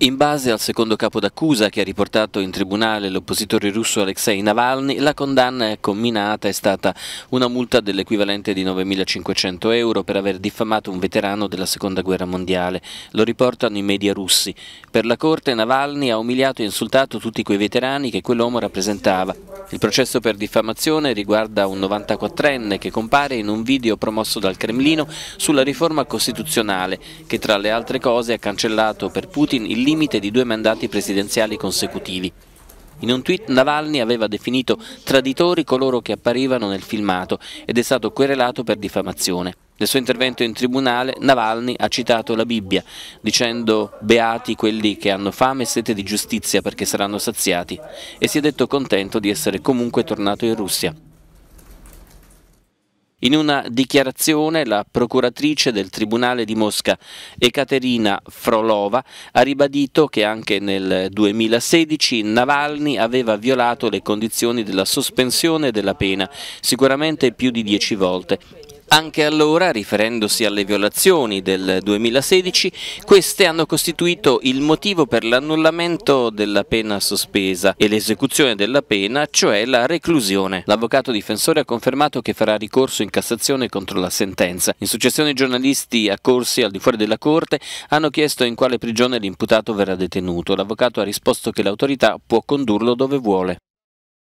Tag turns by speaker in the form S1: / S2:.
S1: In base al secondo capo d'accusa che ha riportato in tribunale l'oppositore russo Alexei Navalny, la condanna è comminata è stata una multa dell'equivalente di 9.500 euro per aver diffamato un veterano della Seconda Guerra Mondiale, lo riportano i media russi. Per la Corte Navalny ha umiliato e insultato tutti quei veterani che quell'uomo rappresentava. Il processo per diffamazione riguarda un 94enne che compare in un video promosso dal Cremlino sulla riforma costituzionale che tra le altre cose ha cancellato per Putin il limite di due mandati presidenziali consecutivi. In un tweet Navalny aveva definito traditori coloro che apparivano nel filmato ed è stato querelato per diffamazione. Nel suo intervento in tribunale Navalny ha citato la Bibbia dicendo beati quelli che hanno fame e sete di giustizia perché saranno saziati e si è detto contento di essere comunque tornato in Russia. In una dichiarazione la procuratrice del Tribunale di Mosca Ekaterina Frolova ha ribadito che anche nel 2016 Navalny aveva violato le condizioni della sospensione della pena, sicuramente più di dieci volte. Anche allora, riferendosi alle violazioni del 2016, queste hanno costituito il motivo per l'annullamento della pena sospesa e l'esecuzione della pena, cioè la reclusione. L'avvocato difensore ha confermato che farà ricorso in Cassazione contro la sentenza. In successione i giornalisti accorsi al di fuori della Corte hanno chiesto in quale prigione l'imputato verrà detenuto. L'avvocato ha risposto che l'autorità può condurlo dove vuole.